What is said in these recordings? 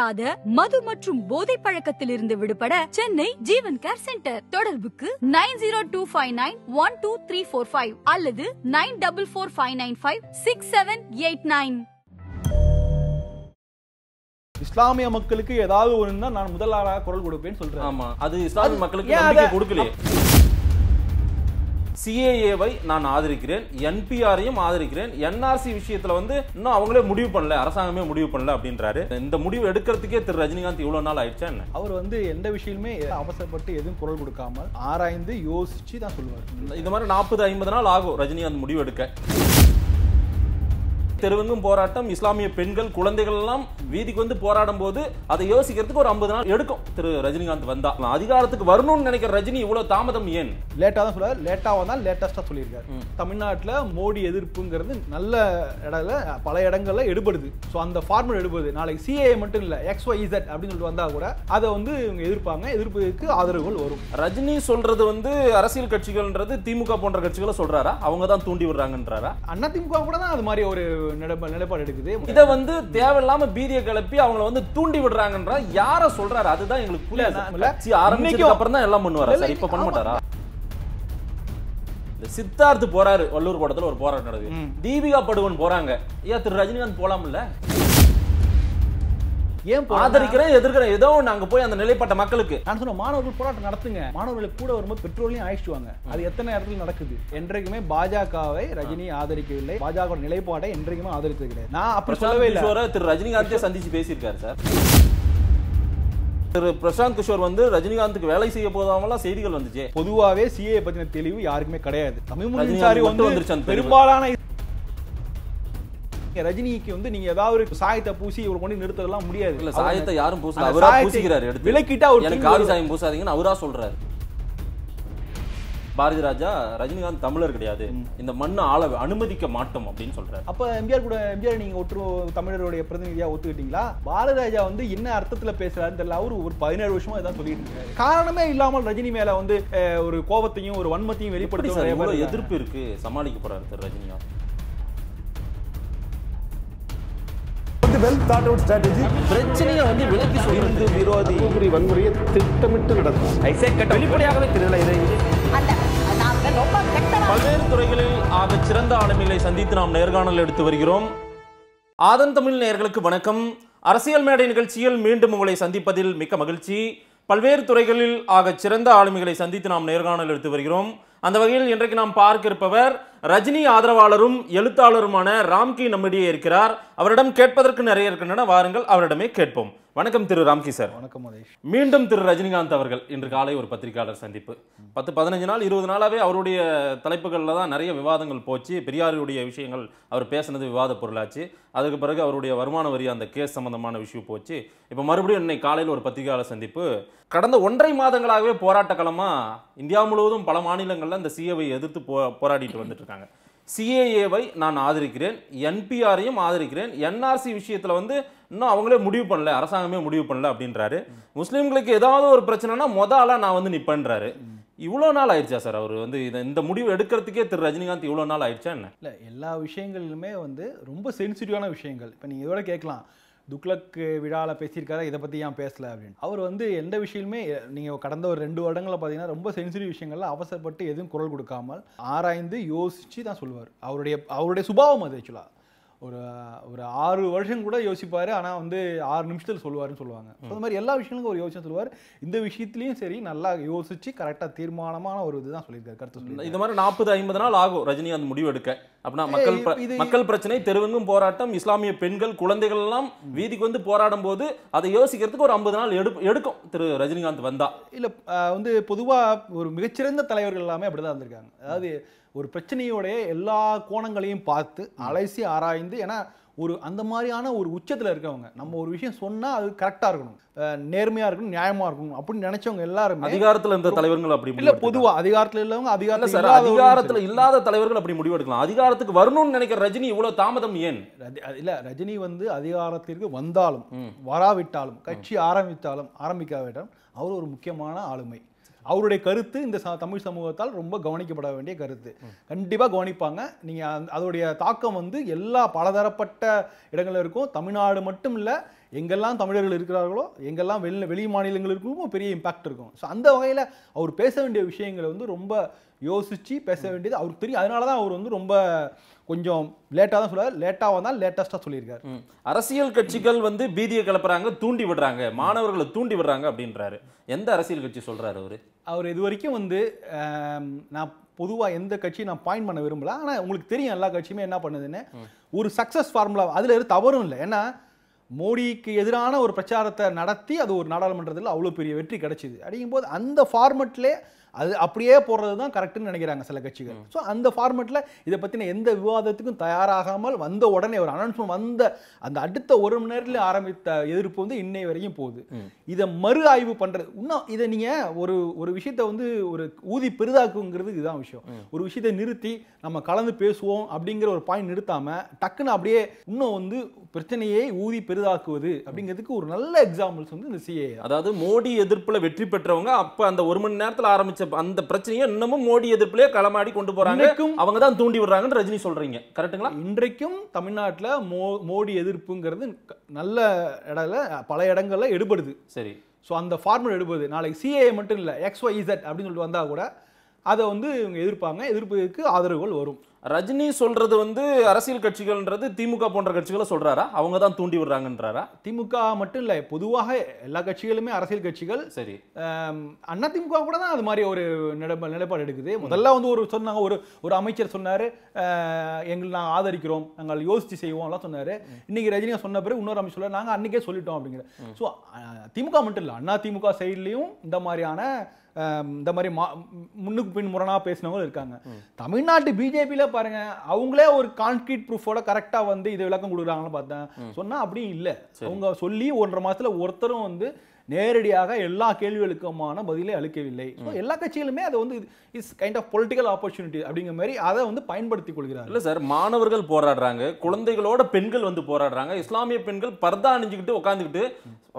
இல்லாத மது மற்றும் போதை பழக்கத்தில் இருந்து விடுபட சென்னை ஜீவன் கேர் சென்டர் தொடர்புக்கு nine zero two five nine one two three four five அல்லது nine double four five nine five six seven eight nine இஸ்லாமிய மக்களுக்கு ஏதாவது ஒண்ணுன்னா நான் முதலாளராக குரல் கொடுப்பேன்னு சொல்றேன் ஆமா அது இஸ்லாமிய மக்களுக்கு கொடுக்கலையே சிஏஏவை நான் ஆதரிக்கிறேன் என்பிஆரையும் ஆதரிக்கிறேன் என்ஆர்சி விஷயத்துல வந்து இன்னும் அவங்களே முடிவு பண்ணல அரசாங்கமே முடிவு பண்ணல அப்படின்றாரு இந்த முடிவு எடுக்கிறதுக்கே திரு ரஜினிகாந்த் இவ்வளவு நாள் ஆயிடுச்சா என்ன அவர் வந்து எந்த விஷயமே அவசரப்பட்டு எதுவும் குரல் கொடுக்காம ஆராய்ந்து யோசிச்சு தான் சொல்லுவார் இந்த மாதிரி நாற்பது ஐம்பது நாள் ஆகும் ரஜினிகாந்த் முடிவு எடுக்க தெருவெங்கும் போராட்டம் இஸ்லாமிய பெண்கள் குழந்தைகள் எல்லாம் வீதிக்கு வந்து போராடும் போது அதை யோசிக்கிறதுக்கு ஒரு ஐம்பது நாள் எடுக்கும் திரு ரஜினிகாந்த் வந்தா அதிகாரத்துக்கு வரணும்னு நினைக்கிற ரஜினி இவ்வளவு தாமதம் ஏன் லேட்டா தான் சொல்ல லேட்டா வந்தா லேட்டஸ்டா சொல்லியிருக்காரு தமிழ்நாட்டில் மோடி எதிர்ப்புங்கிறது நல்ல இடத்துல பல இடங்கள்ல எடுபடுது ஸோ அந்த ஃபார்முலா எடுபடுது நாளைக்கு சிஏ மட்டும் இல்லை எக்ஸ் ஒய் இசட் அப்படின்னு சொல்லிட்டு வந்தா கூட அதை வந்து இவங்க எதிர்ப்பாங்க எதிர்ப்புக்கு ஆதரவுகள் வரும் ரஜினி சொல்றது வந்து அரசியல் கட்சிகள்ன்றது திமுக போன்ற கட்சிகளை சொல்றாரா அவங்க தான் தூண்டி விடுறாங்கன்றாரா அண்ணா திமுக கூட தான் அது மாதிரி ஒரு நிலைப்பாடு எடுக்குது இதை வந்து தேவையில்லாம பீதியை கிளப்பி அவங்கள வந்து தூண்டி விடுறாங்கன்ற யார சொல்றாரு அதுதான் எங்களுக்கு புரிய அப்புறம் தான் எல்லாம் பண்ணுவாரு இப்ப பண்ண மாட்டாரா சித்தார்த்து போறாரு வள்ளூர் படத்துல ஒரு போராட்டம் நடக்குது தீபிகா படுகோன் போறாங்க ஏன் திரு ரஜினிகாந்த் போலாம்ல ஏன் ஆதரிக்கிறேன் எதிர்க்கிறேன் ஏதோ நாங்க போய் அந்த நிலைப்பட்ட மக்களுக்கு நான் சொன்ன மாணவர்கள் போராட்டம் நடத்துங்க மாணவர்களை கூட வரும்போது பெட்ரோலையும் அழைச்சிடுவாங்க அது எத்தனை இடத்துல நடக்குது என்றைக்குமே பாஜகவை ரஜினி ஆதரிக்கவில்லை பாஜக நிலைப்பாட்டை என்றைக்குமே ஆதரித்தது கிடையாது நான் அப்புறம் சொல்லவே இல்லை திரு ரஜினிகாந்த் சந்திச்சு பேசியிருக்காரு சார் திரு பிரசாந்த் கிஷோர் வந்து ரஜினிகாந்துக்கு வேலை செய்ய போதாமலாம் செய்திகள் வந்துச்சு பொதுவாகவே சிஏ பத்தின தெளிவு யாருக்குமே கிடையாது தமிழ் மொழி வந்து பெரும்பாலான ரஜினிக்கு வந்து நீங்க ஏதாவது சாயத்தை பூசி இவர் கொண்டு நிறுத்தலாம் முடியாது இல்ல சாயத்தை யாரும் பூசல அவரா பூசிக்கிறாரு எடுத்து விலக்கிட்டா அவர் எனக்கு காவி சாயம் பூசாதீங்கன்னு அவரா சொல்றாரு பாரதி ராஜா ரஜினிகாந்த் தமிழர் கிடையாது இந்த மண்ணை ஆள அனுமதிக்க மாட்டோம் அப்படின்னு சொல்றாரு அப்ப எம்ஜிஆர் கூட எம்ஜிஆர் நீங்க ஒற்று தமிழருடைய பிரதிநிதியா ஒத்துக்கிட்டீங்களா பாரதி ராஜா வந்து என்ன அர்த்தத்துல பேசுறாருன்னு தெரியல அவரு ஒரு பதினேழு வருஷமா இதான் சொல்லிட்டு இருக்காரு காரணமே இல்லாமல் ரஜினி மேல வந்து ஒரு கோபத்தையும் ஒரு வன்மத்தையும் வெளிப்படுத்த எதிர்ப்பு இருக்கு சமாளிக்க போறாரு Rajinikanth well thought out strategy பிரச்சனையை வந்து விலக்கி சொல்லி விரோதி இப்படி வன்முறையை திட்டமிட்டு நடக்கும் ஐசேக்கட்ட வெளிப்படையாகவே தெரியல இதை பல்வேறு துறைகளில் ஆக சிறந்த ஆளுமைகளை சந்தித்து நாம் நேர்காணல் எடுத்து வருகிறோம் ஆதன் தமிழ் நேர்களுக்கு வணக்கம் அரசியல் மேடை நிகழ்ச்சியில் மீண்டும் உங்களை சந்திப்பதில் மிக்க மகிழ்ச்சி பல்வேறு துறைகளில் ஆக சிறந்த ஆளுமைகளை சந்தித்து நாம் நேர்காணல் எடுத்து வருகிறோம் அந்த வகையில் இன்றைக்கு நாம் பார்க்க இருப்பவர் ரஜினி ஆதரவாளரும் எழுத்தாளருமான ராம்கி நம்மிடையே இருக்கிறார் அவரிடம் கேட்பதற்கு நிறைய இருக்கின்றன வாருங்கள் அவரிடமே கேட்போம் வணக்கம் திரு ராம்கி சார் வணக்கம் மீண்டும் திரு ரஜினிகாந்த் அவர்கள் இன்று காலை ஒரு பத்திரிகையாளர் சந்திப்பு பத்து பதினஞ்சு நாள் இருபது நாளாகவே அவருடைய தலைப்புகளில் தான் நிறைய விவாதங்கள் போச்சு பெரியாருடைய விஷயங்கள் அவர் பேசினது விவாத பொருளாச்சு அதுக்கு பிறகு அவருடைய வருமான வரி அந்த கேஸ் சம்பந்தமான விஷயம் போச்சு இப்போ மறுபடியும் இன்னைக்கு காலையில் ஒரு பத்திரிகையாளர் சந்திப்பு கடந்த ஒன்றரை மாதங்களாகவே போராட்ட களமாக இந்தியா முழுவதும் பல மாநிலங்களில் இந்த சிஏவை எதிர்த்து போ போராடிட்டு வந்துட்டு இருக்காங்க சிஏஏவை நான் ஆதரிக்கிறேன் என்பிஆரையும் ஆதரிக்கிறேன் என்ஆர்சி விஷயத்தில் வந்து இன்னும் அவங்களே முடிவு பண்ணல அரசாங்கமே முடிவு பண்ணல அப்படின்றாரு முஸ்லீம்களுக்கு ஏதாவது ஒரு பிரச்சனைனா முத ஆளாக நான் வந்து நிற்பேன்றாரு இவ்வளோ நாள் ஆயிடுச்சா சார் அவர் வந்து இதை இந்த முடிவு எடுக்கிறதுக்கே திரு ரஜினிகாந்த் இவ்வளோ நாள் ஆயிடுச்சா என்ன இல்லை எல்லா விஷயங்களிலுமே வந்து ரொம்ப சென்சிட்டிவான விஷயங்கள் இப்போ நீங்கள் இதோட கேட்கலாம் துக்ளக் விழாவில் பேசியிருக்காரு இதை பற்றி ஏன் பேசலை அப்படின்னு அவர் வந்து எந்த விஷயமுமே நீங்கள் கடந்த ஒரு ரெண்டு வருடங்களில் பார்த்தீங்கன்னா ரொம்ப சென்சிட்டிவ் விஷயங்களில் அவசரப்பட்டு எதுவும் குரல் கொடுக்காமல் ஆராய்ந்து யோசித்து தான் சொல்லுவார் அவருடைய அவருடைய சுபாவம் அது ஆக்சுவலாக ஒரு ஒரு ஆறு வருஷம் கூட யோசிப்பார் ஆனால் வந்து ஆறு நிமிஷத்தில் சொல்லுவார்னு சொல்லுவாங்க அது மாதிரி எல்லா விஷயங்களுக்கும் ஒரு யோசனை சொல்லுவார் இந்த விஷயத்துலையும் சரி நல்லா யோசிச்சு கரெக்டாக தீர்மானமான ஒரு இதுதான் சொல்லியிருக்காரு கருத்து சொல்லி இது மாதிரி நாற்பது ஐம்பது நாள் ஆகும் ரஜினி அந்த முடிவு எடுக்க அப்படின்னா மக்கள் மக்கள் பிரச்சனை தெருவெங்கும் போராட்டம் இஸ்லாமிய பெண்கள் குழந்தைகள் எல்லாம் வீதிக்கு வந்து போராடும் போது அதை யோசிக்கிறதுக்கு ஒரு ஐம்பது நாள் எடு எடுக்கும் திரு ரஜினிகாந்த் வந்தா இல்லை வந்து பொதுவாக ஒரு மிகச்சிறந்த தலைவர்கள் எல்லாமே அப்படிதான் இருந்திருக்காங்க அதாவது ஒரு பிரச்சனையோடைய எல்லா கோணங்களையும் பார்த்து அலைசி ஆராய்ந்து ஏன்னா ஒரு அந்த மாதிரியான ஒரு உச்சத்தில் இருக்கவங்க நம்ம ஒரு விஷயம் சொன்னால் அது கரெக்டாக இருக்கணும் நேர்மையாக இருக்கணும் நியாயமாக இருக்கணும் அப்படின்னு நினைச்சவங்க எல்லாருமே அதிகாரத்தில் இருந்த தலைவர்கள் அப்படி இல்லை பொதுவாக அதிகாரத்தில் இல்லவங்க அதிகாரத்தில் சார் அதிகாரத்தில் இல்லாத தலைவர்கள் அப்படி முடிவெடுக்கலாம் அதிகாரத்துக்கு வரணும்னு நினைக்கிற ரஜினி இவ்வளோ தாமதம் ஏன் இல்லை ரஜினி வந்து அதிகாரத்திற்கு வந்தாலும் வராவிட்டாலும் கட்சி ஆரம்பித்தாலும் ஆரம்பிக்காவிட்டாலும் அவர் ஒரு முக்கியமான ஆளுமை அவருடைய கருத்து இந்த தமிழ் சமூகத்தால் ரொம்ப கவனிக்கப்பட வேண்டிய கருத்து கண்டிப்பாக கவனிப்பாங்க நீங்கள் அதோடைய தாக்கம் வந்து எல்லா பலதரப்பட்ட இடங்களில் இருக்கும் தமிழ்நாடு மட்டும் இல்லை எங்கெல்லாம் தமிழர்கள் இருக்கிறார்களோ எங்கெல்லாம் வெளி வெளி மாநிலங்களுக்கும் பெரிய இம்பாக்ட் இருக்கும் ஸோ அந்த வகையில் அவர் பேச வேண்டிய விஷயங்களை வந்து ரொம்ப யோசித்து பேச வேண்டியது அவருக்கு தெரியும் அதனால தான் அவர் வந்து ரொம்ப கொஞ்சம் லேட்டாக தான் சொல்லுவார் லேட்டாக வந்தால் லேட்டஸ்ட்டாக சொல்லியிருக்காரு அரசியல் கட்சிகள் வந்து பீதியை கிளப்புறாங்க தூண்டி விடுறாங்க மாணவர்களை தூண்டி விடுறாங்க அப்படின்றாரு எந்த அரசியல் கட்சி சொல்கிறாரு அவர் அவர் இது வரைக்கும் வந்து நான் பொதுவாக எந்த கட்சியும் நான் பாயிண்ட் பண்ண விரும்பல ஆனால் உங்களுக்கு தெரியும் எல்லா கட்சியுமே என்ன பண்ணுதுன்னு ஒரு சக்ஸஸ் ஃபார்முலா அதில் எது தவறும் இல்லை ஏன்னா மோடிக்கு எதிரான ஒரு பிரச்சாரத்தை நடத்தி அது ஒரு நாடாளுமன்றத்தில் அவ்வளோ பெரிய வெற்றி கிடைச்சிது அப்படிங்கும்போது அந்த ஃபார்மெட்லேயே அது அப்படியே போடுறது தான் கரெக்டுன்னு நினைக்கிறாங்க சில கட்சிகள் ஸோ அந்த ஃபார்மேட்டில் இதை பற்றின எந்த விவாதத்துக்கும் தயாராகாமல் வந்த உடனே ஒரு அனௌன்ஸ்மெண்ட் வந்த அந்த அடுத்த ஒரு மணி நேரத்தில் ஆரம்பித்த எதிர்ப்பு வந்து இன்னை வரையும் போகுது இதை மறு ஆய்வு பண்ணுறது இன்னும் இதை நீங்கள் ஒரு ஒரு விஷயத்தை வந்து ஒரு ஊதி பெரிதாக்குங்கிறது இதுதான் விஷயம் ஒரு விஷயத்தை நிறுத்தி நம்ம கலந்து பேசுவோம் அப்படிங்கிற ஒரு பாயிண்ட் நிறுத்தாமல் டக்குன்னு அப்படியே இன்னும் வந்து பிரச்சனையை ஊதி பெரிதாக்குவது அப்படிங்கிறதுக்கு ஒரு நல்ல எக்ஸாம்பிள்ஸ் வந்து இந்த சிஏ அதாவது மோடி எதிர்ப்பில் வெற்றி பெற்றவங்க அப்போ அந்த ஒரு மணி நேரத்தில் ஆரம்பிச்சு அந்த பிரச்சனையை இன்னமும் மோடி எதிர்ப்புலேயே களமாடி கொண்டு போறாங்க அவங்க தான் தூண்டி விடுறாங்கன்னு ரஜினி சொல்றீங்க கரெக்டுங்களா இன்றைக்கும் தமிழ்நாட்டில் மோ மோடி எதிர்ப்புங்கிறது நல்ல இடத்துல பல இடங்கள்ல எடுபடுது சரி ஸோ அந்த ஃபார்முலா எடுபடுது நாளைக்கு சிஏஏ மட்டும் இல்லை எக்ஸ் ஒய் இசட் அப்படின்னு சொல்லிட்டு வந்தால் கூட அதை வந்து இவங்க எதிர்ப்பாங்க எதிர்ப்புக்கு ஆதரவுகள் வரும் ரஜினி சொல்றது வந்து அரசியல் கட்சிகள்ன்றது திமுக போன்ற கட்சிகளை சொல்றாரா அவங்க தான் தூண்டி விடுறாங்கன்றாரா திமுக மட்டும் இல்லை பொதுவாக எல்லா கட்சிகளுமே அரசியல் கட்சிகள் சரி அண்ணா திமுக கூட தான் அது மாதிரி ஒரு நிலைப்பாடு எடுக்குது முதல்ல வந்து ஒரு சொன்னாங்க ஒரு ஒரு அமைச்சர் சொன்னாரு எங்களை நாங்கள் ஆதரிக்கிறோம் நாங்கள் யோசிச்சு செய்வோம் எல்லாம் சொன்னாரு இன்னைக்கு ரஜினியை சொன்ன பிறகு இன்னொரு அமைச்சர் நாங்கள் அன்னைக்கே சொல்லிட்டோம் அப்படிங்கிற ஸோ திமுக மட்டும் இல்லை அண்ணா திமுக சைட்லையும் இந்த மாதிரியான இந்த மாதிரி மா முன்னுக்கு பின் முரணாக பேசினவங்களும் இருக்காங்க தமிழ்நாட்டு பிஜேபியில் பாருங்க அவங்களே ஒரு கான்கிரீட் ப்ரூஃபோட கரெக்டாக வந்து இது விளக்கம் கொடுக்குறாங்கன்னு பார்த்தேன் சொன்னால் அப்படியும் இல்லை அவங்க சொல்லி ஒன்றரை மாதத்தில் ஒருத்தரும் வந்து நேரடியாக எல்லா கேள்விகளுக்குமான பதிலை அளிக்கவில்லை ஸோ எல்லா கட்சிகளுமே அதை வந்து is kind of political opportunity அப்படிங்கிற மாதிரி அதை வந்து பயன்படுத்தி கொள்கிறார் இல்லை சார் மாணவர்கள் போராடுறாங்க குழந்தைகளோட பெண்கள் வந்து போராடுறாங்க இஸ்லாமிய பெண்கள் பர்தா அணிஞ்சுக்கிட்டு உட்காந்துக்கிட்டு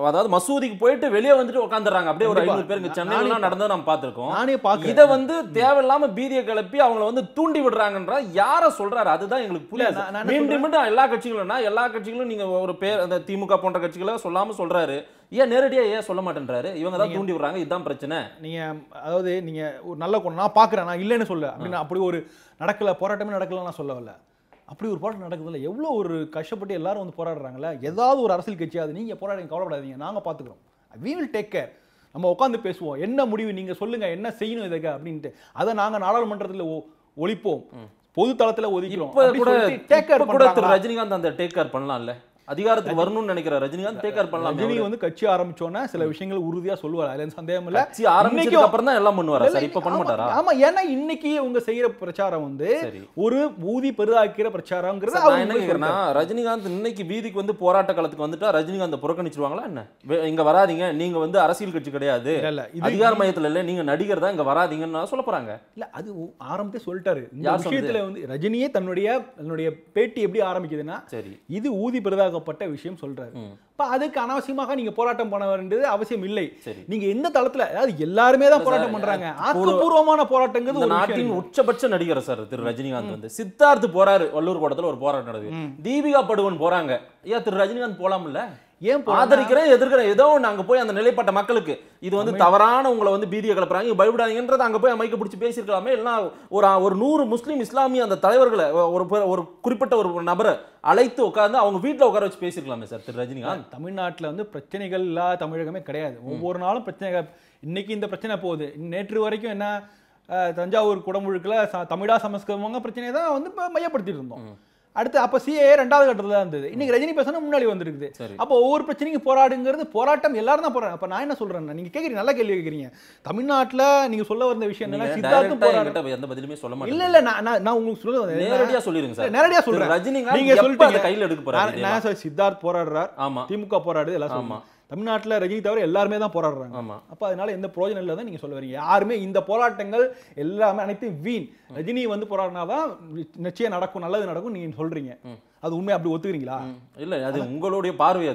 அதாவது மசூதிக்கு போயிட்டு வெளியே வந்துட்டு உட்காந்துறாங்க அப்படியே ஒரு ஐநூறு பேருக்கு சென்னையிலாம் நடந்தது நம்ம பார்த்துருக்கோம் நானே பார்க்க இதை வந்து தேவையில்லாம பீதியை கிளப்பி அவங்கள வந்து தூண்டி விடுறாங்கன்ற யாரை சொல்றாரு அதுதான் எங்களுக்கு புரியாது மீண்டும் மீண்டும் எல்லா கட்சிகளும் எல்லா கட்சிகளும் நீங்க ஒரு பேர் அந்த திமுக போன்ற கட்சிகளை சொல்லாம சொல்றாரு ஏன் நேரடியாக ஏன் சொல்ல மாட்டேன்றாரு இவங்க தான் தூண்டி விடுறாங்க இதுதான் பிரச்சனை நீங்கள் அதாவது நீங்கள் ஒரு நல்ல கொண்டு நான் பார்க்குறேன் நான் இல்லைன்னு சொல்ல அப்படி ஒரு நடக்கல போராட்டமே நடக்கலை நான் சொல்ல அப்படி ஒரு போராட்டம் நடக்குதுல்ல எவ்வளோ ஒரு கஷ்டப்பட்டு எல்லாரும் வந்து போராடுறாங்கல்ல ஏதாவது ஒரு அரசியல் கட்சியாவது நீங்கள் போராட்டம் கவலைப்படாதீங்க நாங்கள் பார்த்துக்குறோம் வி வில் டேக் கேர் நம்ம உட்காந்து பேசுவோம் என்ன முடிவு நீங்கள் சொல்லுங்கள் என்ன செய்யணும் இதுக்கு அப்படின்ட்டு அதை நாங்கள் நாடாளுமன்றத்தில் ஒழிப்போம் பொது தளத்தில் ஒதுக்கிறோம் ரஜினிகாந்த் அந்த டேக் கேர் பண்ணலாம்ல அதிகாரத்துக்கு வரணும்னு நினைக்கிறார் ரஜினிகாந்த் ஆர் பண்ணலாம் ரஜினி வந்து கட்சி ஆரம்பிச்சோன்னா சில விஷயங்கள் உறுதியா சொல்லுவார் அதுல சந்தேகம் இல்ல கட்சி ஆரம்பிச்சதுக்கு அப்புறம் தான் எல்லாம் பண்ணுவாரா சரி இப்ப பண்ண மாட்டாரா ஆமா ஏன்னா இன்னைக்கு இவங்க செய்யற பிரச்சாரம் வந்து ஒரு ஊதி பெருதாக்கிற பிரச்சாரம்ங்கிறது நான் என்ன கேக்குறேன்னா ரஜினிகாந்த் இன்னைக்கு வீதிக்கு வந்து போராட்ட காலத்துக்கு வந்துட்டா ரஜினிகாந்த் புறக்கணிச்சிருவாங்களா என்ன இங்க வராதிங்க நீங்க வந்து அரசியல் கட்சி கிடையாது அதிகார மையத்துல இல்ல நீங்க நடிகர் தான் இங்க வராதிங்கன்னு சொல்ல போறாங்க இல்ல அது ஆரம்பத்தே சொல்லிட்டாரு இந்த விஷயத்துல வந்து ரஜினியே தன்னுடைய தன்னுடைய பேட்டி எப்படி ஆரம்பிக்குதுன்னா சரி இது ஊதி பெருதாக்க தேவைப்பட்ட விஷயம் சொல்றாரு இப்போ அதுக்கு அனாவசியமாக நீங்க போராட்டம் பண்ண வேண்டியது அவசியம் இல்லை நீங்க எந்த தளத்துல அதாவது எல்லாருமே தான் போராட்டம் பண்றாங்க ஆக்கப்பூர்வமான போராட்டங்கிறது நாட்டின் உச்சபட்ச நடிகர் சார் திரு ரஜினிகாந்த் வந்து சித்தார்த்து போறாரு வள்ளூர் கோட்டத்தில் ஒரு போராட்டம் நடக்குது தீபிகா படுவன் போறாங்க ஐயா திரு ரஜினிகாந்த் போலாம்ல ஏன் ஆதரிக்கிறேன் எதிர்க்கிறேன் ஏதோ நாங்கள் போய் அந்த நிலைப்பட்ட மக்களுக்கு இது வந்து தவறான உங்களை வந்து பீதியை கிளப்புறாங்க பயப்படாதீங்கன்றது அங்கே போய் மைக்க பிடிச்சி பேசியிருக்கலாமே இல்லைன்னா ஒரு ஒரு நூறு முஸ்லீம் இஸ்லாமிய அந்த தலைவர்களை ஒரு ஒரு குறிப்பிட்ட ஒரு நபரை அழைத்து உட்காந்து அவங்க வீட்டில் உட்கார வச்சு பேசியிருக்கலாமே சார் திரு ரஜினிகாந்த் தமிழ்நாட்டில் வந்து பிரச்சனைகள் இல்லாத தமிழகமே கிடையாது ஒவ்வொரு நாளும் பிரச்சனை இன்னைக்கு இந்த பிரச்சனை போகுது நேற்று வரைக்கும் என்ன தஞ்சாவூர் குடமுழுக்கில் தமிழா சமஸ்கிருதமாக பிரச்சனையை தான் வந்து மையப்படுத்திட்டு இருந்தோம் அடுத்து அப்ப சிஏ ரெண்டாவது கட்டத்தில் தான் இருந்தது இன்னைக்கு ரஜினி பேசணும் முன்னாடி வந்திருக்குது அப்ப ஒவ்வொரு பிரச்சனைக்கும் போராடுங்கிறது போராட்டம் எல்லாரும் தான் போறாங்க அப்ப நான் என்ன சொல்றேன் நீங்க கேக்குறீங்க நல்லா கேள்வி கேட்குறீங்க தமிழ்நாட்டில் நீங்க சொல்ல வந்த விஷயம் என்னன்னா சித்தார்த்தும் போராட்டம் எந்த பதிலுமே சொல்ல மாட்டேன் இல்ல இல்ல நான் நான் உங்களுக்கு சொல்ல நேரடியா சொல்லிருங்க சார் நேரடியா சொல்றேன் ரஜினி நீங்க சொல்லிட்டு கையில் எடுக்க போறாரு நான் சார் சித்தார்த் போராடுறார் ஆமா திமுக போராடுது எல்லாம் ஆமா தமிழ்நாட்டில் ரஜினி தவிர எல்லாருமே தான் போராடுறாங்க ஆமாம் அப்போ அதனால எந்த பிரோஜனம் இல்லை தான் நீங்கள் சொல்ல வரீங்க யாருமே இந்த போராட்டங்கள் எல்லாமே அனைத்தும் வீண் ரஜினி வந்து போராடினா தான் நிச்சயம் நடக்கும் நல்லது நடக்கும் நீங்கள் சொல்கிறீங்க அது உண்மை அப்படி ஒத்துக்கிறீங்களா இல்ல அது உங்களுடைய பார்வை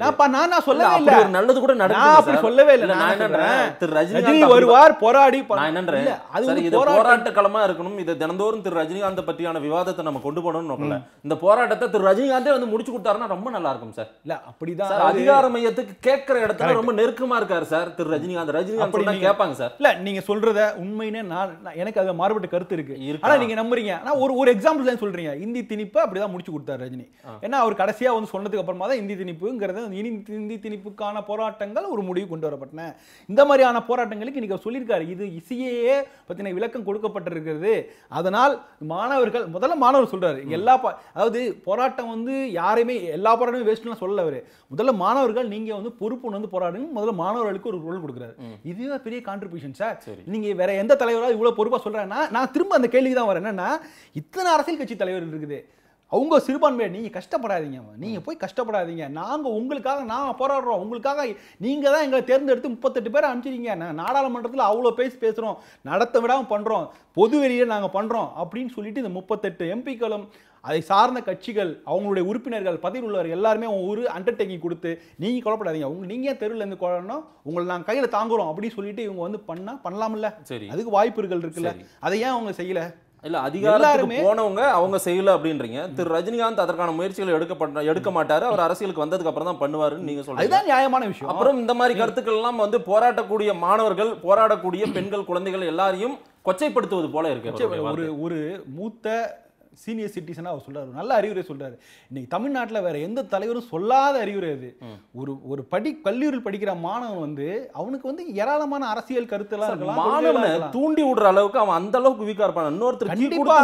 சொல்லவே இல்ல ஒரு நல்லது கூட நடக்கும் அப்படி சொல்லவே இல்ல நான் என்னன்றேன் திரு ரஜினி வருவார் போராடி நான் என்னன்றேன் அது இது போராட்ட களமா இருக்கணும் இது தினந்தோறும் திரு ரஜினிகாந்த் பற்றியான விவாதத்தை நம்ம கொண்டு போகணும்னு நோக்கல இந்த போராட்டத்தை திரு ரஜினிகாந்தே வந்து முடிச்சு கொடுத்தாருன்னா ரொம்ப நல்லா இருக்கும் சார் இல்ல அப்படிதான் சார் அதிகார மையத்துக்கு கேட்கிற இடத்துல ரொம்ப நெருக்கமா இருக்காரு சார் திரு ரஜினிகாந்த் ரஜினிகாந்த் சொன்னா கேட்பாங்க சார் இல்ல நீங்க சொல்றத உண்மைன்னு நான் எனக்கு அது மாறுபட்ட கருத்து இருக்கு ஆனா நீங்க நம்புறீங்க நான் ஒரு ஒரு எக்ஸாம்பிள் தான் சொல்றீங்க இந்தி திணிப்பு அப்படிதான் முடிச்சு கொடுத்தாரு ரஜினி ஏன்னா அவர் கடைசியாக வந்து சொன்னதுக்கு அப்புறமா தான் இந்தி திணிப்புங்கிறது இனி இந்தி திணிப்புக்கான போராட்டங்கள் ஒரு முடிவு கொண்டு வரப்பட்டன இந்த மாதிரியான போராட்டங்களுக்கு இன்னைக்கு சொல்லியிருக்காரு இது இசையே பற்றின விளக்கம் கொடுக்கப்பட்டிருக்கிறது அதனால் மாணவர்கள் முதல்ல மாணவர் சொல்கிறாரு எல்லா அதாவது போராட்டம் வந்து யாரையுமே எல்லா போராட்டமும் வேஸ்ட்லாம் சொல்லல அவர் முதல்ல மாணவர்கள் நீங்கள் வந்து பொறுப்பு வந்து போராடுங்க முதல்ல மாணவர்களுக்கு ஒரு ரோல் கொடுக்குறாரு இதுவே பெரிய கான்ட்ரிபியூஷன் சார் நீங்கள் வேற எந்த தலைவராக இவ்வளோ பொறுப்பாக சொல்கிறாங்கன்னா நான் திரும்ப அந்த கேள்விக்கு தான் வரேன் என்னன்னா இத்தனை அரசியல் கட்சி தலைவர் இருக்குது அவங்க சிறுபான்மையை நீங்கள் கஷ்டப்படாதீங்க நீங்கள் போய் கஷ்டப்படாதீங்க நாங்கள் உங்களுக்காக நாங்கள் போராடுறோம் உங்களுக்காக நீங்கள் தான் எங்களை தேர்ந்தெடுத்து முப்பத்தெட்டு பேர் அனுப்பிச்சிருங்க நான் நாடாளுமன்றத்தில் அவ்வளோ பேசி பேசுகிறோம் நடத்த விடாமல் பண்ணுறோம் பொது வெளியில் நாங்கள் பண்ணுறோம் அப்படின்னு சொல்லிட்டு இந்த முப்பத்தெட்டு எம்பிக்களும் அதை சார்ந்த கட்சிகள் அவங்களுடைய உறுப்பினர்கள் பதவியில் உள்ளவர்கள் எல்லாருமே அவங்க ஒரு அண்டர்டேக்கிங் கொடுத்து நீங்கள் கொலப்படாதீங்க உங்கள் நீங்கள் தெருவில் இருந்து கொள்ளணும் உங்களை நாங்கள் கையில் தாங்குறோம் அப்படின்னு சொல்லிட்டு இவங்க வந்து பண்ணால் பண்ணலாம்ல சரி அதுக்கு வாய்ப்புகள் இருக்குல்ல அதை ஏன் அவங்க செய்யலை இல்ல அதிகாரத்துக்கு போனவங்க அவங்க செய்யல அப்படின்றீங்க திரு ரஜினிகாந்த் அதற்கான முயற்சிகள் எடுக்கப்பட்ட எடுக்க மாட்டாரு அவர் அரசியலுக்கு வந்ததுக்கு அப்புறம் தான் பண்ணுவாருன்னு நீங்க சொல்றீங்க அதுதான் நியாயமான விஷயம் அப்புறம் இந்த மாதிரி கருத்துக்கள் எல்லாம் வந்து போராட்டக்கூடிய மாணவர்கள் போராடக்கூடிய பெண்கள் குழந்தைகள் எல்லாரையும் கொச்சைப்படுத்துவது போல இருக்கு ஒரு ஒரு மூத்த சீனியர் சிட்டிசனாக அவர் சொல்கிறார் நல்ல அறிவுரை சொல்கிறாரு இன்னைக்கு தமிழ்நாட்டில் வேறு எந்த தலைவரும் சொல்லாத அறிவுரை அது ஒரு ஒரு படி கல்லூரியில் படிக்கிற மாணவன் வந்து அவனுக்கு வந்து ஏராளமான அரசியல் கருத்துலாம் மாணவனை தூண்டி விடுற அளவுக்கு அவன் அந்த அளவுக்கு வீக்கா இருப்பான் இன்னொருத்தர்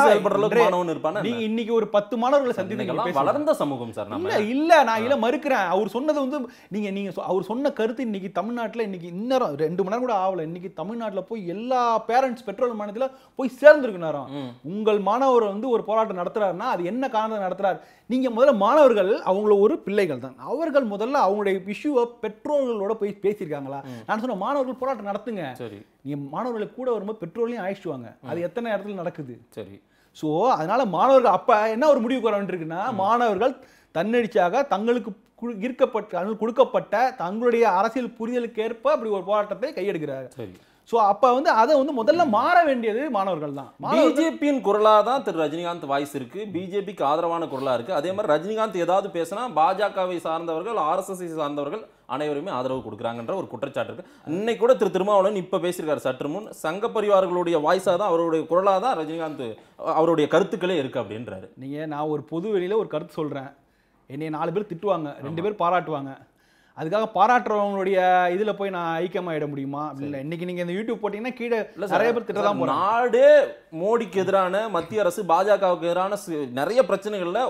செயல்படுற அளவுக்கு மாணவன் இருப்பான் இன்னைக்கு ஒரு பத்து மாணவர்களை சந்தித்து வளர்ந்த சமூகம் சார் இல்ல இல்ல நான் இல்ல மறுக்கிறேன் அவர் சொன்னது வந்து நீங்க நீங்க அவர் சொன்ன கருத்து இன்னைக்கு தமிழ்நாட்டில் இன்னைக்கு இன்னும் ரெண்டு மணி நேரம் கூட ஆகல இன்னைக்கு தமிழ்நாட்டில் போய் எல்லா பேரண்ட்ஸ் பெற்றோர் மாநிலத்தில் போய் சேர்ந்துருக்குனாராம் உங்கள் மாணவர் வந்து ஒரு போராட்டம் போராட்டம் நடத்துகிறாருன்னா அது என்ன காரணம் நடத்துகிறார் நீங்கள் முதல்ல மாணவர்கள் அவங்கள ஒரு பிள்ளைகள் தான் அவர்கள் முதல்ல அவங்களுடைய இஷ்யூவை பெற்றோர்களோட போய் பேசியிருக்காங்களா நான் சொன்ன மாணவர்கள் போராட்டம் நடத்துங்க சரி நீ மாணவர்களை கூட வரும்போது பெற்றோர்களையும் ஆயிடுச்சுவாங்க அது எத்தனை இடத்துல நடக்குது சரி ஸோ அதனால் மாணவர்கள் அப்போ என்ன ஒரு முடிவுக்கு வர வேண்டியிருக்குன்னா மாணவர்கள் தன்னடிச்சாக தங்களுக்கு இருக்கப்பட்ட கொடுக்கப்பட்ட தங்களுடைய அரசியல் ஏற்ப அப்படி ஒரு போராட்டத்தை கையெடுக்கிறார் சரி ஸோ அப்போ வந்து அதை வந்து முதல்ல மாற வேண்டியது மாணவர்கள் தான் பிஜேபியின் குரலாக தான் திரு ரஜினிகாந்த் வாய்ஸ் இருக்குது பிஜேபிக்கு ஆதரவான குரலாக இருக்குது அதே மாதிரி ரஜினிகாந்த் ஏதாவது பேசினா பாஜகவை சார்ந்தவர்கள் ஆர்எஸ்எஸ்ஐ சார்ந்தவர்கள் அனைவருமே ஆதரவு கொடுக்குறாங்கன்ற ஒரு குற்றச்சாட்டு இருக்குது இன்னைக்கு கூட திரு திருமாவளவன் இப்போ பேசியிருக்காரு சற்று முன் சங்க பரிவார்களுடைய வாய்ஸாக தான் அவருடைய குரலாக தான் ரஜினிகாந்த் அவருடைய கருத்துக்களே இருக்குது அப்படின்றாரு நீங்கள் நான் ஒரு பொது வெளியில் ஒரு கருத்து சொல்கிறேன் என்னை நாலு பேர் திட்டுவாங்க ரெண்டு பேர் பாராட்டுவாங்க அதுக்காக பாராட்டுறவங்களுடைய இதில் போய் நான் ஐக்கியமாயிட முடியுமா இல்லை இன்னைக்கு நீங்கள் இந்த யூடியூப் போட்டிங்கன்னா கீழே நிறைய பேர் திட்ட நாடு மோடிக்கு எதிரான மத்திய அரசு பாஜகவுக்கு எதிரான நிறைய பிரச்சனைகளில்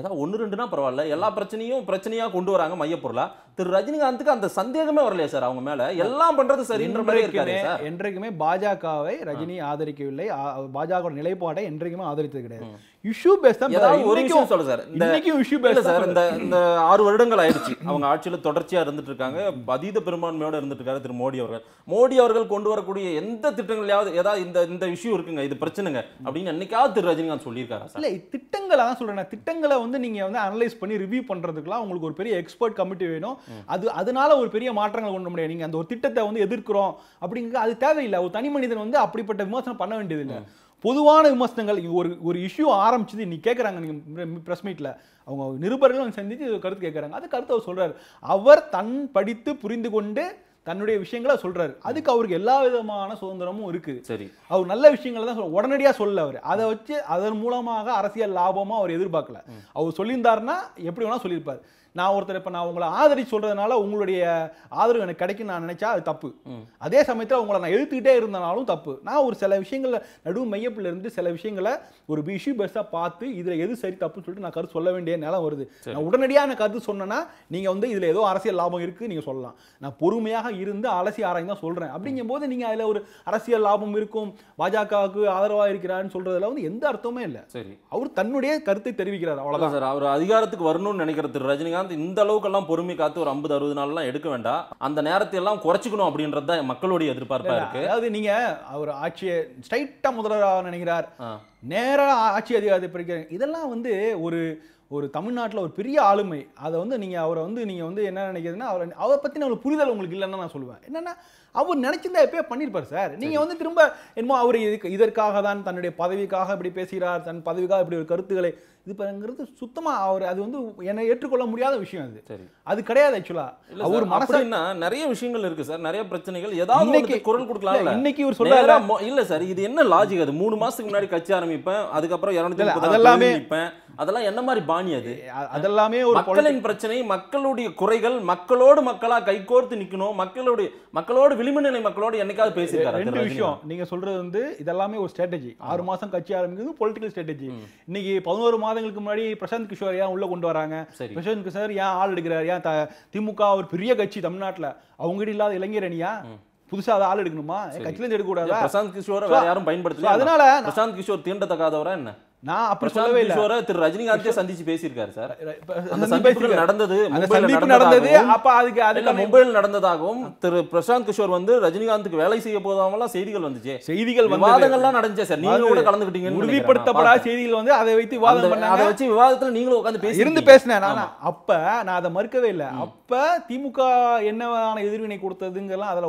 ஏதாவது ஒன்று ரெண்டுனா பரவாயில்ல எல்லா பிரச்சனையும் பிரச்சனையாக கொண்டு வராங்க மையப்பொருளாக திரு ரஜினிகாந்துக்கு அந்த சந்தேகமே வரலையா சார் அவங்க மேல எல்லாம் பண்றது சரின்ற மாதிரி இருக்காரு சார் என்றைக்குமே பாஜகவை ரஜினி ஆதரிக்கவில்லை பாஜக நிலைப்பாட்டை என்றைக்குமே ஆதரித்தது கிடையாது இஷ்யூ பேஸ் தான் ஒரு விஷயம் சொல்ல சார் இன்னைக்கும் இஷ்யூ பேஸ் சார் இந்த இந்த ஆறு வருடங்கள் ஆயிடுச்சு அவங்க ஆட்சியில தொடர்ச்சியா இருந்துட்டு இருக்காங்க பதீத பெரும்பான்மையோட இருந்துட்டு இருக்காரு திரு மோடி அவர்கள் மோடி அவர்கள் கொண்டு வரக்கூடிய எந்த திட்டங்களையாவது ஏதாவது இந்த இந்த இஷ்யூ இருக்குங்க இது பிரச்சனைங்க அப்படின்னு என்னைக்காவது திரு ரஜினிகாந்த் சொல்லியிருக்காரு இல்ல திட்டங்களை தான் சொல்றேன் திட்டங்களை வந்து நீங்க வந்து அனலைஸ் பண்ணி ரிவ்யூ பண்றதுக்குலாம் உங்களுக்கு ஒரு பெரிய எக்ஸ்பர்ட் கமிட்டி வேணும் அது அதனால ஒரு பெரிய மாற்றங்கள் கொண்டு முடியாது நீங்க அந்த ஒரு திட்டத்தை வந்து எதிர்க்கிறோம் அப்படிங்கிறது அது தேவையில்லை ஒரு தனி மனிதன் வந்து அப்படிப்பட்ட விமர்சனம் பண்ண வேண்டியதில்லை பொதுவான விமர்சனங்கள் ஒரு ஒரு இஷ்யூ ஆரம்பிச்சது இன்னைக்கு கேட்குறாங்க நீங்கள் ப்ரெஸ் மீட்டில் அவங்க நிருபர்களும் சந்தித்து கருத்து கேட்குறாங்க அது கருத்து அவர் சொல்கிறார் அவர் தன் படித்து புரிந்து கொண்டு தன்னுடைய விஷயங்களை சொல்றாரு அதுக்கு அவருக்கு எல்லா விதமான சுதந்திரமும் இருக்கு சரி அவர் நல்ல விஷயங்களை தான் உடனடியாக சொல்ல அவர் அதை வச்சு அதன் மூலமாக அரசியல் லாபமாக அவர் எதிர்பார்க்கல அவர் சொல்லியிருந்தாருன்னா எப்படி வேணா சொல்லியிருப்பார் நான் ஒருத்தர் இப்போ நான் உங்களை ஆதரி சொல்கிறதுனால உங்களுடைய ஆதரவு எனக்கு கிடைக்கும் நான் நினச்சா அது தப்பு அதே சமயத்தில் உங்களை நான் எழுத்துக்கிட்டே இருந்தனாலும் தப்பு நான் ஒரு சில விஷயங்களில் நடுவு மையப்பில் இருந்து சில விஷயங்களை ஒரு இஷ்யூ பெஸ்ட்டாக பார்த்து இதில் எது சரி தப்புன்னு சொல்லிட்டு நான் கருத்து சொல்ல வேண்டிய நிலம் வருது நான் உடனடியாக நான் கருத்து சொன்னேன்னா நீங்கள் வந்து இதில் ஏதோ அரசியல் லாபம் இருக்குது நீங்கள் சொல்லலாம் நான் பொறுமையாக இருந்து அலசி ஆராய்ந்து தான் சொல்கிறேன் அப்படிங்கும் போது நீங்கள் அதில் ஒரு அரசியல் லாபம் இருக்கும் பாஜகவுக்கு ஆதரவாக இருக்கிறான்னு சொல்கிறதுல வந்து எந்த அர்த்தமே இல்லை சரி அவர் தன்னுடைய கருத்தை தெரிவிக்கிறார் அவ்வளோதான் சார் அவர் அதிகாரத்துக்கு வரணும்னு நினைக்கிற திரு ரஜினிகாந்த் வந்து இந்த அளவுக்கெல்லாம் பொறுமை காத்து ஒரு ஐம்பது அறுபது நாள்லாம் எடுக்க வேண்டாம் அந்த நேரத்தை எல்லாம் குறைச்சிக்கணும் அப்படின்றது தான் மக்களுடைய எதிர்பார்ப்பாக இருக்கு அதாவது நீங்க அவர் ஆட்சியை ஸ்ட்ரைட்டா முதல்வராக நினைக்கிறார் நேராக ஆட்சி அதிகாரத்தை பிரிக்கிறாங்க இதெல்லாம் வந்து ஒரு ஒரு தமிழ்நாட்டில் ஒரு பெரிய ஆளுமை அதை வந்து நீங்கள் அவரை வந்து நீங்கள் வந்து என்ன நினைக்கிறதுன்னா அவரை அவரை பற்றின ஒரு புரிதல் உங்களுக்கு இல்லைன்னா நான் சொல்லுவேன் என்னென்னா அவர் நினைச்சிருந்தா எப்பயோ பண்ணியிருப்பார் சார் நீங்கள் வந்து திரும்ப என்னமோ அவர் இதுக்கு இதற்காக தான் தன்னுடைய பதவிக்காக இப்படி பேசுகிறார் தன் பதவிக்காக இப்படி ஒரு கருத்துக்களை இது பாருங்கிறது சுத்தமாக அவர் அது வந்து என்னை ஏற்றுக்கொள்ள முடியாத விஷயம் அது சரி அது கிடையாது ஆக்சுவலாக அவர் மனசுனா நிறைய விஷயங்கள் இருக்கு சார் நிறைய பிரச்சனைகள் ஏதாவது குரல் கொடுக்கலாம் இன்னைக்கு இவர் சொல்ல இல்லை சார் இது என்ன லாஜிக் அது மூணு மாசத்துக்கு முன்னாடி கட்சி ஆரம்பிப்பேன் அதுக்கப்புறம் இரநூத்தி அதெல்லாமே அதெல்லாம் என்ன மாதிரி பாணி அது அதெல்லாமே ஒரு மக்களின் பிரச்சனை மக்களுடைய குறைகள் மக்களோடு மக்களா கைகோர்த்து நிக்கணும் மக்களுடைய மக்களோடு விளிம்பு நிலை மக்களோடு என்னைக்காவது பேசியிருக்காரு ரெண்டு விஷயம் நீங்க சொல்றது வந்து இதெல்லாமே ஒரு ஸ்ட்ராட்டஜி ஆறு மாசம் கட்சி ஆரம்பிக்கிறது பொலிட்டிக்கல் ஸ்ட்ராட்டஜி இன்னைக்கு பதினோரு மாசம் மாதங்களுக்கு முன்னாடி பிரசாந்த் கிஷோர் ஏன் உள்ள கொண்டு வராங்க பிரசாந்த் கிஷோர் ஏன் ஆள் எடுக்கிறார் ஏன் திமுக ஒரு பெரிய கட்சி தமிழ்நாட்டில் அவங்ககிட்ட இல்லாத இளைஞர் அணியா புதுசா அதை ஆள் எடுக்கணுமா கட்சியில எடுக்க கூடாது பிரசாந்த் கிஷோர் யாரும் பயன்படுத்தல அதனால பிரசாந்த் கிஷோர் தீண்டத்தக்காதவரா என்ன நான் திரு சந்திச்சு அந்த நடந்தது அப்ப அதுக்கு மும்பையில் நடந்ததாகவும் திரு பிரசாந்த் கிஷோர் வந்து வேலை செய்ய செய்திகள் வந்துச்சு செய்திகள் சார் நீங்க கலந்துக்கிட்டீங்க செய்திகள் வைத்து அதை வச்சு விவாதத்துல நீங்களும் உட்காந்து பேசி இருந்து பேசினேன் நான் அப்ப நான் அதை மறுக்கவே இல்லை அப்ப திமுக என்னவான எதிர்வினை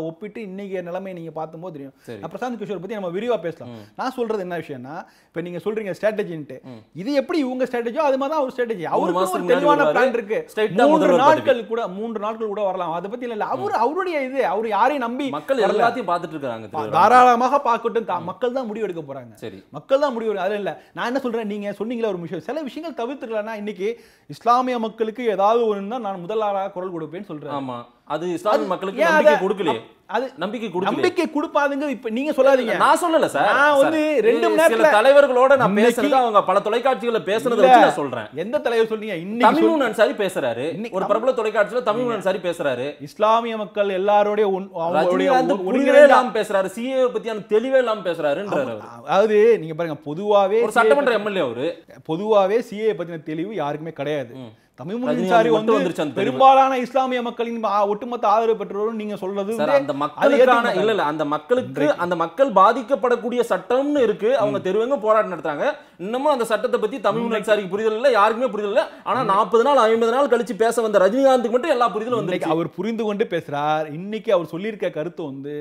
ஒப்பிட்டு இன்னைக்கு நீங்க தெரியும் பிரசாந்த் கிஷோர் பத்தி நம்ம விரிவா பேசலாம் நான் சொல்றது என்ன விஷயம்னா இப்ப நீங்க சொல்றீங்க ஸ்ட்ராட்டஜின்ட்டு இது எப்படி இவங்க ஸ்ட்ராட்டஜியோ அது மாதிரி ஸ்ட்ராட்டஜி அவருக்கு ஒரு தெளிவான பிளான் இருக்கு மூன்று நாட்கள் கூட மூன்று நாட்கள் கூட வரலாம் அதை பத்தி இல்ல அவர் அவருடைய இது அவர் யாரையும் நம்பி மக்கள் எல்லாத்தையும் பார்த்துட்டு இருக்காங்க தாராளமாக பார்க்கட்டும் மக்கள் தான் முடிவு எடுக்க போறாங்க சரி மக்கள் தான் முடிவு இல்ல நான் என்ன சொல்றேன் நீங்க சொன்னீங்களா ஒரு விஷயம் சில விஷயங்கள் தவிர்த்துக்கலாம்னா இன்னைக்கு இஸ்லாமிய மக்களுக்கு ஏதாவது ஒன்று நான் முதலாளாக குரல் கொடுப்பேன்னு சொல்றேன் ஆமா அது இஸ்லாமிய மக்களுக்கு நம்பிக்கை கொடுக்கலையே அது நம்பிக்கை கொடு நம்பிக்கை கொடுப்பாதுங்க இப்ப நீங்க சொல்லாதீங்க நான் சொல்லல சார் நான் வந்து ரெண்டு மணி நேரத்துல தலைவர்களோட நான் பேசுறது அவங்க பல தொலைக்காட்சிகள பேசுனத வச்சு நான் சொல்றேன் எந்த தலைவர் சொல்றீங்க இன்னைக்கு தமிழ் அன்சாரி பேசுறாரு ஒரு பிரபல தொலைக்காட்சியில தமிழ் அன்சாரி பேசுறாரு இஸ்லாமிய மக்கள் எல்லாரோட ஒருங்கிலே இல்லாம பேசுறாரு சிஏ பத்தியான தெளிவே இல்லாம பேசுறாருன்றாரு அதாவது நீங்க பாருங்க பொதுவாவே ஒரு சட்டமன்ற எம்எல்ஏ அவரு பொதுவாவே சிஏ பத்தின தெளிவு யாருக்குமே கிடையாது தமிழ் சாரி வந்து வந்துருச்சு பெரும்பாலான இஸ்லாமிய மக்களின் ஒட்டுமொத்த ஆதரவு பெற்றோரும் நீங்க சொல்றது அந்த மக்களுக்கான இல்ல இல்ல அந்த மக்களுக்கு அந்த மக்கள் பாதிக்கப்படக்கூடிய சட்டம்னு இருக்கு அவங்க தெருவங்க போராட்டம் நடத்தாங்க இன்னமும் அந்த சட்டத்தை பத்தி தமிழ் நினைச்சாரிக்கு புரிதல் இல்ல யாருக்குமே புரிதல் இல்ல ஆனா நாற்பது நாள் ஐம்பது நாள் கழிச்சு பேச வந்த ரஜினிகாந்த் மட்டும் எல்லா புரிதலும் வந்து அவர் புரிந்து கொண்டு பேசுறார் இன்னைக்கு அவர் சொல்லியிருக்க கருத்து வந்து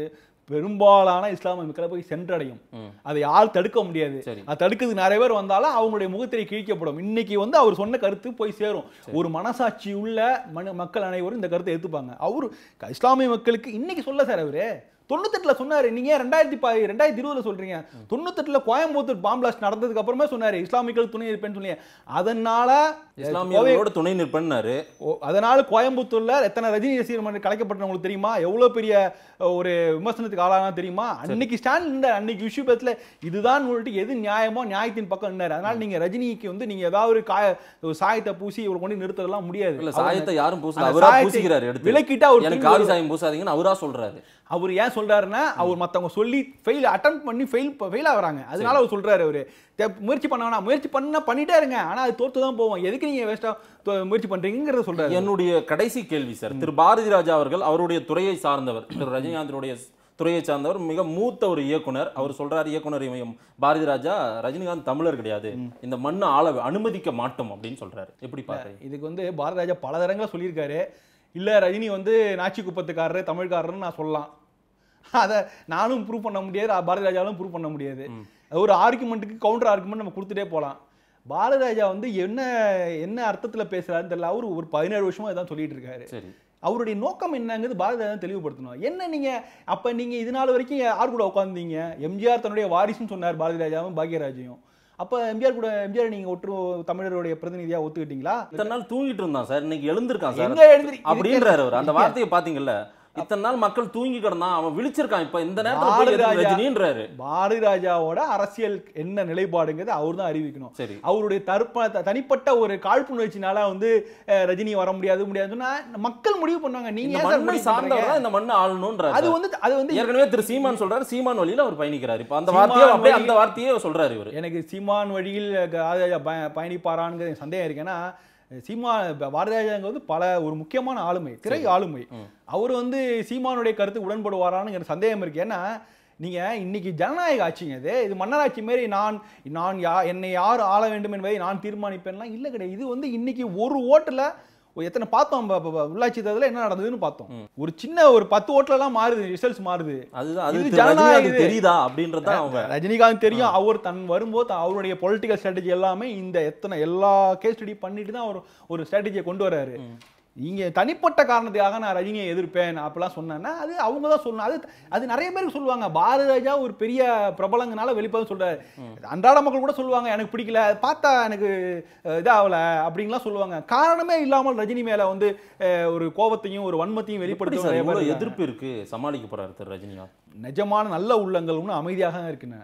பெரும்பாலான இஸ்லாமிய மக்களை போய் சென்றடையும் அதை யார் தடுக்க முடியாது அதை தடுக்கிறது நிறைய பேர் வந்தாலும் அவங்களுடைய முகத்திரை கிழிக்கப்படும் இன்னைக்கு வந்து அவர் சொன்ன கருத்து போய் சேரும் ஒரு மனசாட்சி உள்ள மக்கள் அனைவரும் இந்த கருத்தை எடுத்துப்பாங்க அவரு இஸ்லாமிய மக்களுக்கு இன்னைக்கு சொல்ல சார் அவரு தொண்ணூத்தெட்டில் சொன்னார் நீங்கள் ரெண்டாயிரத்தி பா ரெண்டாயிரத்தி இருபதில் சொல்கிறீங்க தொண்ணூத்தெட்டில் கோயம்புத்தூர் பாம்பு நடந்ததுக்கு அப்புறமே சொன்னார் இஸ்லாமிக்கள் துணை நிற்பேன்னு சொல்லி அதனால் இஸ்லாமியோட துணை நிற்பேன்னாரு அதனால் கோயம்புத்தூரில் எத்தனை ரஜினி ரசிகர் மன்ற கலைக்கப்பட்டவங்களுக்கு தெரியுமா எவ்வளோ பெரிய ஒரு விமர்சனத்துக்கு ஆளானா தெரியுமா அன்னைக்கு ஸ்டாண்ட் இருந்தார் அன்னைக்கு விஷயம் விஷயத்தில் இதுதான் சொல்லிட்டு எது நியாயமோ நியாயத்தின் பக்கம் இருந்தார் அதனால் நீங்கள் ரஜினிக்கு வந்து நீங்கள் ஏதாவது ஒரு காய சாயத்தை பூசி இவரை கொண்டு நிறுத்தலாம் முடியாது இல்லை சாயத்தை யாரும் பூசல அவராக பூசிக்கிறார் விலக்கிட்டா அவர் காவி சாயம் பூசாதீங்கன்னு அவராக சொல்கிறாரு அவர் ஏன் சொல்றாருன்னா அவர் மற்றவங்க சொல்லி ஃபெயில் அட்டம் பண்ணி ஃபெயில் ஃபெயில் ஆகிறாங்க அதனால அவர் சொல்றாரு அவரு முயற்சி பண்ண வேணாம் முயற்சி பண்ண பண்ணிட்டே இருங்க ஆனா அது தோற்று தான் போவோம் எதுக்கு நீங்க வேஸ்டா முயற்சி பண்றீங்க சொல்றாரு என்னுடைய கடைசி கேள்வி சார் திரு பாரதி ராஜா அவர்கள் அவருடைய துறையை சார்ந்தவர் திரு ரஜினிகாந்தனுடைய துறையை சார்ந்தவர் மிக மூத்த ஒரு இயக்குனர் அவர் சொல்றாரு இயக்குனர் பாரதி ராஜா ரஜினிகாந்த் தமிழர் கிடையாது இந்த மண்ணை ஆள அனுமதிக்க மாட்டோம் அப்படின்னு சொல்றாரு எப்படி பாரு இதுக்கு வந்து பாரதி ராஜா பல தரங்களை சொல்லியிருக்காரு இல்லை ரஜினி வந்து நாச்சி குப்பத்துக்காரரு தமிழ்காரர்னு நான் சொல்லலாம் அதை நானும் ப்ரூவ் பண்ண முடியாது பாரதி ப்ரூவ் பண்ண முடியாது ஒரு ஆர்குமெண்ட்டுக்கு கவுண்டர் ஆர்குமெண்ட் நம்ம கொடுத்துட்டே போகலாம் பாலராஜா வந்து என்ன என்ன அர்த்தத்தில் பேசுகிறாருன்னு தெரியல அவர் ஒரு பதினேழு வருஷமாக இதான் சொல்லிட்டு இருக்காரு அவருடைய நோக்கம் என்னங்கிறது பாரதிராஜா தெளிவுபடுத்தணும் என்ன நீங்கள் அப்போ நீங்கள் இது நாள் வரைக்கும் யார் கூட உட்காந்தீங்க எம்ஜிஆர் தன்னுடைய வாரிசுன்னு சொன்னார் பாரதிராஜாவும் பாக்யராஜையும் அப்போ எம்ஜிஆர் கூட எம்ஜிஆர் நீங்க ஒற்று தமிழருடைய பிரதிநிதியா ஒத்துக்கிட்டீங்களா இத்தனை நாள் தூங்கிட்டு இருந்தான் சார் இன்னைக்கு எழுந்திருக்கான் சார் எழுந்திரு அப்படின்றாரு அவர் அந்த வார்த்தையை பார்த்தீங்கல்ல இத்தனை நாள் மக்கள் தூங்கி கிடந்தான் அவன் விழிச்சிருக்கான் இப்ப இந்த நேரத்தில் பாரதி ராஜாவோட அரசியல் என்ன நிலைப்பாடுங்கிறது அவர் தான் அறிவிக்கணும் சரி அவருடைய தற்ப தனிப்பட்ட ஒரு காழ்ப்புணர்ச்சினால வந்து ரஜினி வர முடியாது முடியாது மக்கள் முடிவு பண்ணுவாங்க நீங்க மண்ணை சார்ந்தவங்க இந்த மண்ணு ஆளணும்ன்ற அது வந்து அது வந்து ஏற்கனவே திரு சீமான் சொல்றாரு சீமான் வழியில அவர் பயணிக்கிறார் இப்ப அந்த வார்த்தையை அந்த வார்த்தையே சொல்றாரு இவர் எனக்கு சீமான் வழியில் பயணிப்பாரான்னு சந்தேகம் இருக்கேன்னா சீமா பாரதிராஜாங்க வந்து பல ஒரு முக்கியமான ஆளுமை திரை ஆளுமை அவர் வந்து சீமானுடைய கருத்து உடன்படுவாரான்னு எனக்கு சந்தேகம் இருக்கு ஏன்னா நீங்கள் இன்னைக்கு ஜனநாயக ஆட்சிங்க இது இது மன்னராட்சி மாரி நான் நான் யா என்னை யார் ஆள வேண்டும் என்பதை நான் தீர்மானிப்பேன்லாம் இல்லை கிடையாது இது வந்து இன்னைக்கு ஒரு ஓட்டில் எத்தனை பார்த்தோம் உள்ளாட்சி தேர்தலில் என்ன நடந்ததுன்னு பார்த்தோம் ஒரு சின்ன ஒரு பத்து ஓட்டுலலாம் மாறுது ரிசல்ட்ஸ் மாறுது அதுதான் அது ஜனநாயகம் தெரியுதா அப்படின்றது அவங்க ரஜினிகாந்த் தெரியும் அவர் தன் வரும்போது அவருடைய பொலிட்டிக்கல் ஸ்ட்ராட்டஜி எல்லாமே இந்த எத்தனை எல்லா கேஸ் ஸ்டடி பண்ணிட்டு தான் அவர் ஒரு ஸ்ட்ராட்டஜியை கொண்டு வர்றாரு இங்கே தனிப்பட்ட காரணத்துக்காக நான் ரஜினியை எதிர்ப்பேன் அப்படிலாம் சொன்னேன்னா அது அவங்க தான் சொல்லணும் அது அது நிறைய பேருக்கு சொல்லுவாங்க ராஜா ஒரு பெரிய பிரபலங்கனால வெளிப்பதும் சொல்கிறார் அன்றாட மக்கள் கூட சொல்லுவாங்க எனக்கு பிடிக்கல பார்த்தா எனக்கு இதாகல அப்படின்லாம் சொல்லுவாங்க காரணமே இல்லாமல் ரஜினி மேலே வந்து ஒரு கோபத்தையும் ஒரு வன்மத்தையும் வெளிப்படுத்தி எதிர்ப்பு இருக்குது சமாளிக்கப்படுறாரு ரஜினியா நிஜமான நல்ல உள்ளங்கள் ஒன்று அமைதியாக தான் இருக்குன்னு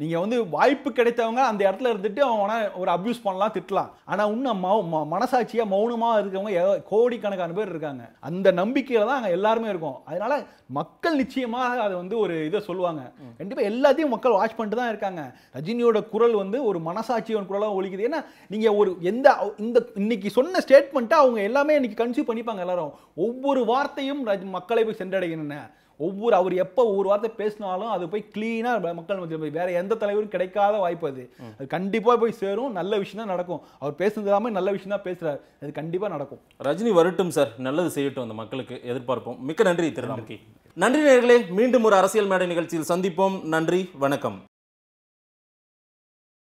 நீங்கள் வந்து வாய்ப்பு கிடைத்தவங்க அந்த இடத்துல இருந்துட்டு அவன் ஒரு அப்யூஸ் பண்ணலாம் திட்டலாம் ஆனால் இன்னும் மௌ மனசாட்சியாக மௌனமாக இருக்கவங்க கோடிக்கணக்கான பேர் இருக்காங்க அந்த நம்பிக்கையில் தான் அங்கே எல்லாருமே இருக்கும் அதனால மக்கள் நிச்சயமாக அதை வந்து ஒரு இதை சொல்லுவாங்க கண்டிப்பாக எல்லாத்தையும் மக்கள் வாட்ச் பண்ணிட்டு தான் இருக்காங்க ரஜினியோட குரல் வந்து ஒரு மனசாட்சியோட குரலாக ஒழிக்குது ஏன்னா நீங்கள் ஒரு எந்த இந்த இன்னைக்கு சொன்ன ஸ்டேட்மெண்ட்டை அவங்க எல்லாமே இன்னைக்கு கன்சியூவ் பண்ணிப்பாங்க எல்லாரும் ஒவ்வொரு வார்த்தையும் மக்களை போய் சென்றடைகின்றன ஒவ்வொரு அவர் எப்போ ஒவ்வொரு வார்த்தை பேசினாலும் அது போய் கிளீனாக மக்கள் மத்தியில் போய் வேறு எந்த தலைவரும் கிடைக்காத வாய்ப்பு அது அது கண்டிப்பாக போய் சேரும் நல்ல விஷயம் தான் நடக்கும் அவர் பேசுனது நல்ல விஷயம் தான் பேசுகிறார் அது கண்டிப்பாக நடக்கும் ரஜினி வரட்டும் சார் நல்லது செய்யட்டும் அந்த மக்களுக்கு எதிர்பார்ப்போம் மிக்க நன்றி திரு நன்றி நேர்களே மீண்டும் ஒரு அரசியல் மேடை நிகழ்ச்சியில் சந்திப்போம் நன்றி வணக்கம்